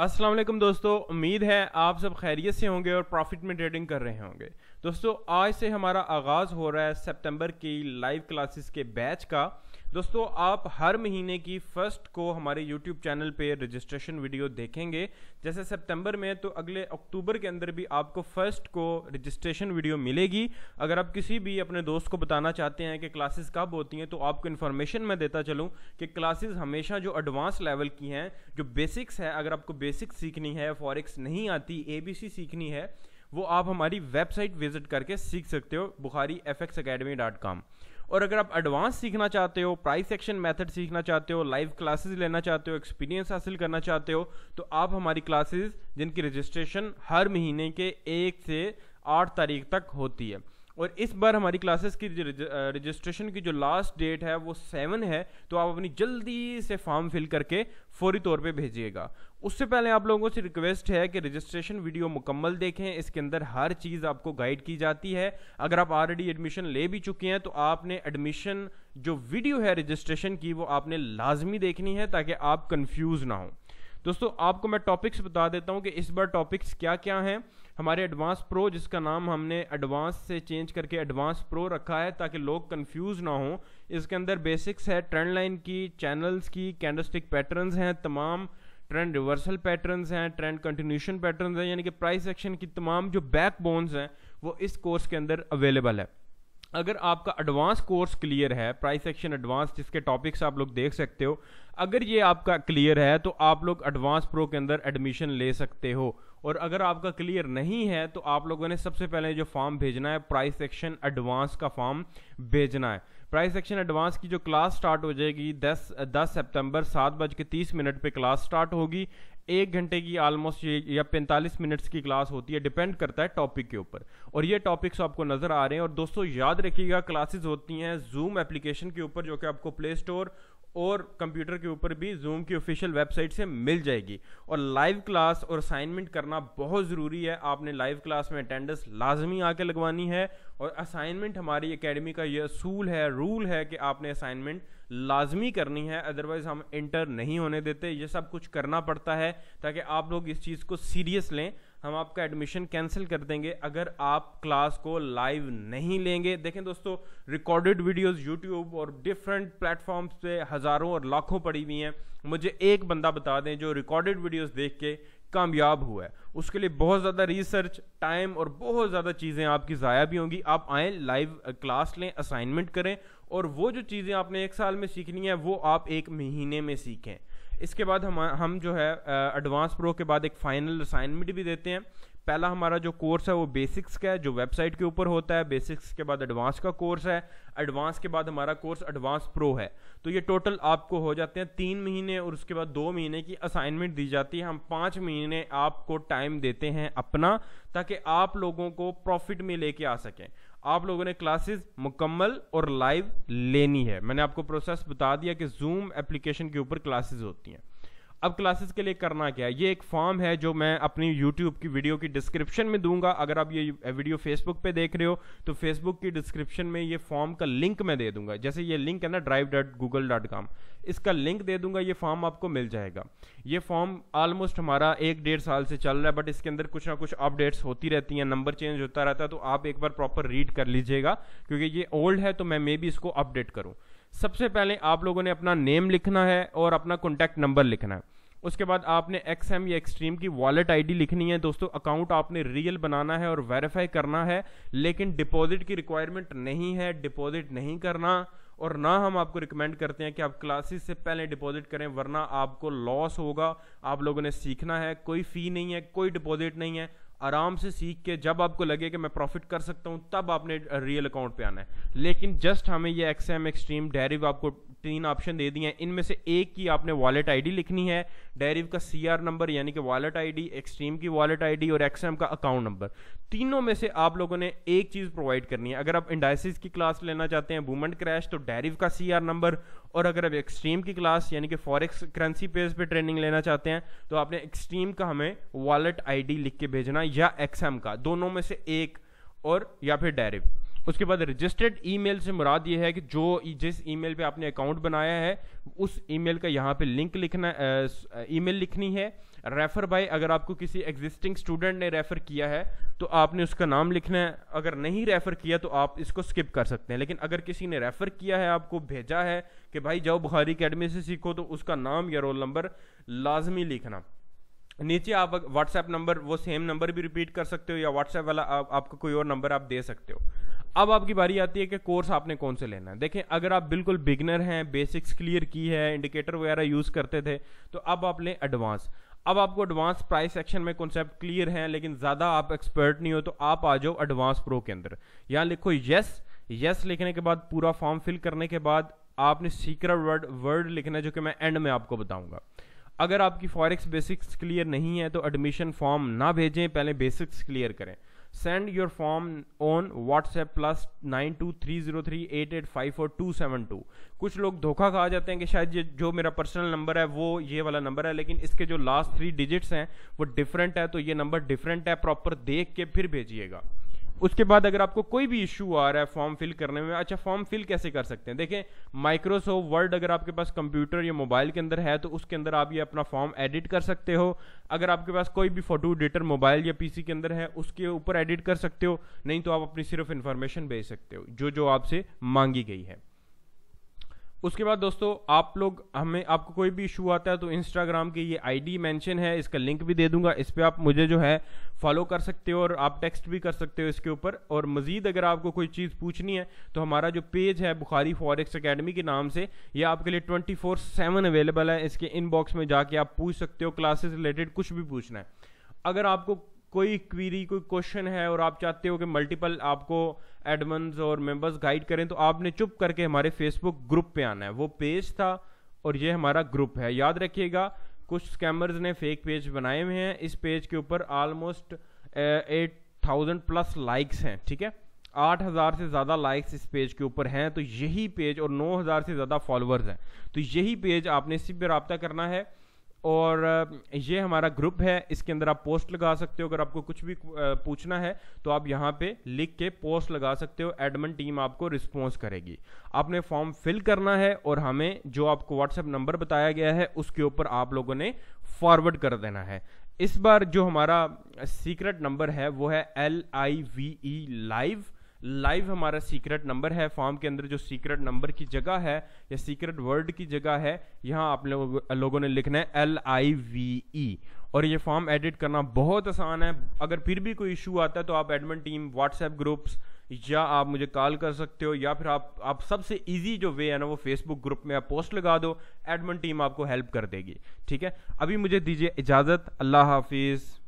असलम दोस्तों उम्मीद है आप सब खैरियत से होंगे और प्रॉफिट में ट्रेडिंग कर रहे होंगे दोस्तों आज से हमारा आगाज़ हो रहा है सितंबर की लाइव क्लासेस के बैच का दोस्तों आप हर महीने की फर्स्ट को हमारे यूट्यूब चैनल पे रजिस्ट्रेशन वीडियो देखेंगे जैसे सितंबर में तो अगले अक्टूबर के अंदर भी आपको फर्स्ट को रजिस्ट्रेशन वीडियो मिलेगी अगर आप किसी भी अपने दोस्त को बताना चाहते हैं कि क्लासेस कब होती हैं तो आपको इन्फॉर्मेशन मैं देता चलूँ कि क्लासेज हमेशा जो एडवांस लेवल की हैं जो बेसिक्स है अगर आपको बेसिक्स सीखनी है फॉरिक्स नहीं आती ए सीखनी है वो आप हमारी वेबसाइट विजिट करके सीख सकते हो Bukhari F X academy dot com और अगर आप एडवांस सीखना चाहते हो प्राइस एक्शन मेथड सीखना चाहते हो लाइव क्लासेस लेना चाहते हो एक्सपीरियंस हासिल करना चाहते हो तो आप हमारी क्लासेस जिनकी रजिस्ट्रेशन हर महीने के एक से आठ तारीख तक होती है और इस बार हमारी क्लासेस की रजिस्ट्रेशन की जो लास्ट डेट है वो सेवन है तो आप अपनी जल्दी से फॉर्म फिल करके फौरी तौर पे भेजिएगा उससे पहले आप लोगों से रिक्वेस्ट है कि रजिस्ट्रेशन वीडियो मुकम्मल देखें इसके अंदर हर चीज़ आपको गाइड की जाती है अगर आप ऑलरेडी एडमिशन ले भी चुके हैं तो आपने एडमिशन जो वीडियो है रजिस्ट्रेशन की वो आपने लाजमी देखनी है ताकि आप कन्फ्यूज़ ना हों दोस्तों आपको मैं टॉपिक्स बता देता हूँ कि इस बार टॉपिक्स क्या क्या हैं हमारे एडवांस प्रो जिसका नाम हमने एडवांस से चेंज करके एडवांस प्रो रखा है ताकि लोग कंफ्यूज ना हो इसके अंदर बेसिक्स है ट्रेंड लाइन की चैनल्स की कैंडलस्टिक पैटर्न्स हैं तमाम ट्रेंड रिवर्सल पैटर्न्स हैं ट्रेंड कंटिन्यूशन पैटर्न्स हैं यानी कि प्राइस एक्शन की तमाम जो बैक बोन्स हैं वो इस कोर्स के अंदर अवेलेबल है अगर आपका एडवांस कोर्स क्लियर है प्राइस एक्शन एडवांस जिसके टॉपिक्स आप लोग देख सकते हो अगर ये आपका क्लियर है तो आप लोग एडवांस प्रो के अंदर एडमिशन ले सकते हो और अगर आपका क्लियर नहीं है तो आप लोगों ने सबसे पहले जो फॉर्म भेजना है प्राइस सेक्शन एडवांस का फॉर्म भेजना है प्राइस सेक्शन एडवांस की जो क्लास स्टार्ट हो जाएगी 10 10 सितंबर सात बज के तीस मिनट पर क्लास स्टार्ट होगी एक घंटे की ऑलमोस्ट ये या 45 मिनट्स की क्लास होती है डिपेंड करता है टॉपिक के ऊपर और ये टॉपिक्स आपको नज़र आ रहे हैं और दोस्तों याद रखिएगा क्लासेस होती हैं जूम एप्लीकेशन के ऊपर जो कि आपको प्ले स्टोर और कंप्यूटर के ऊपर भी जूम की ऑफिशियल वेबसाइट से मिल जाएगी और लाइव क्लास और असाइनमेंट करना बहुत ज़रूरी है आपने लाइव क्लास में अटेंडेंस लाजमी आके लगवानी है और असाइनमेंट हमारी अकेडमी का यह असूल है रूल है कि आपने असाइनमेंट लाजमी करनी है अदरवाइज हम इंटर नहीं होने देते ये सब कुछ करना पड़ता है ताकि आप लोग इस चीज़ को सीरियस लें हम आपका एडमिशन कैंसिल कर देंगे अगर आप क्लास को लाइव नहीं लेंगे देखें दोस्तों रिकॉर्डेड वीडियोस यूट्यूब और डिफरेंट प्लेटफॉर्म्स पे हज़ारों और लाखों पड़ी हुई हैं मुझे एक बंदा बता दें जो रिकॉर्डेड वीडियोस देख के कामयाब हुआ है उसके लिए बहुत ज़्यादा रिसर्च टाइम और बहुत ज़्यादा चीज़ें आपकी ज़ाया भी होंगी आप आए लाइव क्लास लें असाइनमेंट करें और वो जो चीज़ें आपने एक साल में सीखनी है वो आप एक महीने में सीखें इसके बाद हम हम जो है एडवांस प्रो के बाद एक फाइनल असाइनमेंट भी देते हैं पहला हमारा जो कोर्स है वो बेसिक्स का है जो वेबसाइट के ऊपर होता है बेसिक्स के बाद एडवांस का कोर्स है एडवांस के बाद हमारा कोर्स एडवांस प्रो है तो ये टोटल आपको हो जाते हैं तीन महीने और उसके बाद दो महीने की असाइनमेंट दी जाती है हम पाँच महीने आपको टाइम देते हैं अपना ताकि आप लोगों को प्रॉफिट में लेके आ सकें आप लोगों ने क्लासेस मुकम्मल और लाइव लेनी है मैंने आपको प्रोसेस बता दिया कि जूम एप्लीकेशन के ऊपर क्लासेस होती हैं अब क्लासेस के लिए करना क्या है ये एक फॉर्म है जो मैं अपनी यूट्यूब की वीडियो की डिस्क्रिप्शन में दूंगा अगर आप ये वीडियो फेसबुक पे देख रहे हो तो फेसबुक की डिस्क्रिप्शन में ये फॉर्म का लिंक मैं दे दूंगा जैसे ये लिंक है ना drive dot Google dot com इसका लिंक दे दूंगा ये फॉर्म आपको मिल जाएगा ये फॉर्म ऑलमोस्ट हमारा एक डेढ़ साल से चल रहा है बट इसके अंदर कुछ ना कुछ अपडेट्स होती रहती हैं नंबर चेंज होता रहता है तो आप एक बार प्रॉपर रीड कर लीजिएगा क्योंकि ये ओल्ड है तो मैं मे भी इसको अपडेट करूँ सबसे पहले आप लोगों ने अपना नेम लिखना है और अपना कॉन्टैक्ट नंबर लिखना है उसके बाद आपने एक्स एम या एक्सट्रीम की वॉलेट आईडी लिखनी है दोस्तों अकाउंट आपने रियल बनाना है और वेरीफाई करना है लेकिन डिपॉजिट की रिक्वायरमेंट नहीं है डिपॉजिट नहीं करना और ना हम आपको रिकमेंड करते हैं कि आप क्लासेस से पहले डिपॉजिट करें वरना आपको लॉस होगा आप लोगों ने सीखना है कोई फ़ी नहीं है कोई डिपॉजिट नहीं है आराम से सीख के जब आपको लगे कि मैं प्रॉफिट कर सकता हूं तब आपने रियल अकाउंट पे आना है लेकिन जस्ट हमें ये एक्सएम एक्सट्रीम डायरी आपको तीन ऑप्शन दे दिए हैं इनमें से एक की आपने वॉलेट आईडी लिखनी है डेरिव का सीआर नंबर यानी कि वॉलेट आईडी एक्सट्रीम की वॉलेट आईडी और एक्सएम का अकाउंट नंबर तीनों में से आप लोगों ने एक चीज़ प्रोवाइड करनी है अगर आप इंडाइसिस की क्लास लेना चाहते हैं वूमेंट क्रैश तो डेरिव का सी नंबर और अगर आप एक्सट्रीम की क्लास यानी कि फॉरेक्स करेंसी पेज पर ट्रेनिंग लेना चाहते हैं तो आपने एक्सट्रीम का हमें वॉलेट आई लिख के भेजना या एक्सएम का दोनों में से एक और या फिर डायरेक्ट उसके बाद रजिस्टर्ड ईमेल से मुराद ये है कि जो जिस ईमेल पे आपने अकाउंट बनाया है उस ईमेल का यहाँ पे लिंक लिखना ईमेल लिखनी है रेफर बाय अगर आपको किसी एग्जिस्टिंग स्टूडेंट ने रेफर किया है तो आपने उसका नाम लिखना है अगर नहीं रेफर किया तो आप इसको स्किप कर सकते हैं लेकिन अगर किसी ने रेफर किया है आपको भेजा है कि भाई जाओ बुखारी अकेडमी से सीखो तो उसका नाम या रोल नंबर लाजमी लिखना नीचे आप व्हाट्सएप नंबर वो सेम नंबर भी रिपीट कर सकते हो या व्हाट्सएप वाला आप, आपका कोई और नंबर आप दे सकते हो अब आपकी बारी आती है कि कोर्स आपने कौन से लेना है देखें अगर आप बिल्कुल बिगनर हैं बेसिक्स क्लियर की है इंडिकेटर वगैरह यूज़ करते थे तो अब आप लें एडवांस अब आपको एडवांस प्राइस सेक्शन में कॉन्सेप्ट क्लियर हैं लेकिन ज़्यादा आप एक्सपर्ट नहीं हो तो आप आ जाओ एडवांस प्रो के अंदर यहाँ लिखो यस यस लिखने के बाद पूरा फॉर्म फिल करने के बाद आपने सीक्रेट वर्ड वर्ड लिखना है जो कि मैं एंड में आपको बताऊंगा अगर आपकी फॉरेक्स बेसिक्स क्लियर नहीं है तो एडमिशन फॉर्म ना भेजें पहले बेसिक्स क्लियर करें send your form on WhatsApp plus nine two three zero three eight eight five four two seven two कुछ लोग धोखा खा जाते हैं कि शायद ये जो मेरा पर्सनल नंबर है वो ये वाला नंबर है लेकिन इसके जो लास्ट थ्री डिजिट्स हैं वो डिफरेंट है तो ये नंबर डिफरेंट है प्रॉपर देख के फिर भेजिएगा उसके बाद अगर आपको कोई भी इशू आ रहा है फॉर्म फिल करने में अच्छा फॉर्म फिल कैसे कर सकते हैं देखें माइक्रोसॉफ्ट वर्ड अगर आपके पास कंप्यूटर या मोबाइल के अंदर है तो उसके अंदर आप ये अपना फॉर्म एडिट कर सकते हो अगर आपके पास कोई भी फोटो एडिटर मोबाइल या पीसी के अंदर है उसके ऊपर एडिट कर सकते हो नहीं तो आप अपनी सिर्फ इन्फॉर्मेशन भेज सकते हो जो जो आपसे मांगी गई है उसके बाद दोस्तों आप लोग हमें आपको कोई भी इशू आता है तो इंस्टाग्राम की ये आईडी मेंशन है इसका लिंक भी दे दूंगा इस पर आप मुझे जो है फॉलो कर सकते हो और आप टेक्स्ट भी कर सकते हो इसके ऊपर और मजीद अगर आपको कोई चीज़ पूछनी है तो हमारा जो पेज है बुखारी फॉरेक्स अकेडमी के नाम से यह आपके लिए ट्वेंटी फोर सेवन अवेलेबल है इसके इनबॉक्स में जाके आप पूछ सकते हो क्लासेस रिलेटेड कुछ भी पूछना है अगर आपको कोई क्वीरी कोई क्वेश्चन है और आप चाहते हो कि मल्टीपल आपको एडमन्स और मेंबर्स गाइड करें तो आपने चुप करके हमारे फेसबुक ग्रुप पे आना है वो पेज था और ये हमारा ग्रुप है याद रखिएगा कुछ स्कैमर्स ने फेक पेज बनाए हुए हैं इस पेज के ऊपर almost eight thousand plus likes हैं ठीक है आठ हज़ार से ज़्यादा लाइक्स इस पेज के ऊपर हैं तो यही पेज और नौ हज़ार से ज़्यादा फॉलोअर्स हैं तो यही पेज आपने इसी पर रबता करना है और ये हमारा ग्रुप है इसके अंदर आप पोस्ट लगा सकते हो अगर आपको कुछ भी पूछना है तो आप यहाँ पे लिख के पोस्ट लगा सकते हो एडमिन टीम आपको रिस्पॉन्स करेगी आपने फॉर्म फिल करना है और हमें जो आपको व्हाट्सएप नंबर बताया गया है उसके ऊपर आप लोगों ने फॉरवर्ड कर देना है इस बार जो हमारा सीक्रेट नंबर है वो है L I V E live live हमारा सीक्रेट नंबर है फॉर्म के अंदर जो सीक्रेट नंबर की जगह है या सीक्रेट वर्ड की जगह है यहाँ आप लो, लोगों ने लिखना है एल आई वी ई और ये फॉर्म एडिट करना बहुत आसान है अगर फिर भी कोई इशू आता है तो आप एडमिन टीम व्हाट्सएप ग्रुप्स या आप मुझे कॉल कर सकते हो या फिर आप आप सबसे इजी जो वे है ना वो फेसबुक ग्रुप में आप पोस्ट लगा दो एडमिन टीम आपको हेल्प कर देगी ठीक है अभी मुझे दीजिए इजाज़त अल्लाह हाफिज़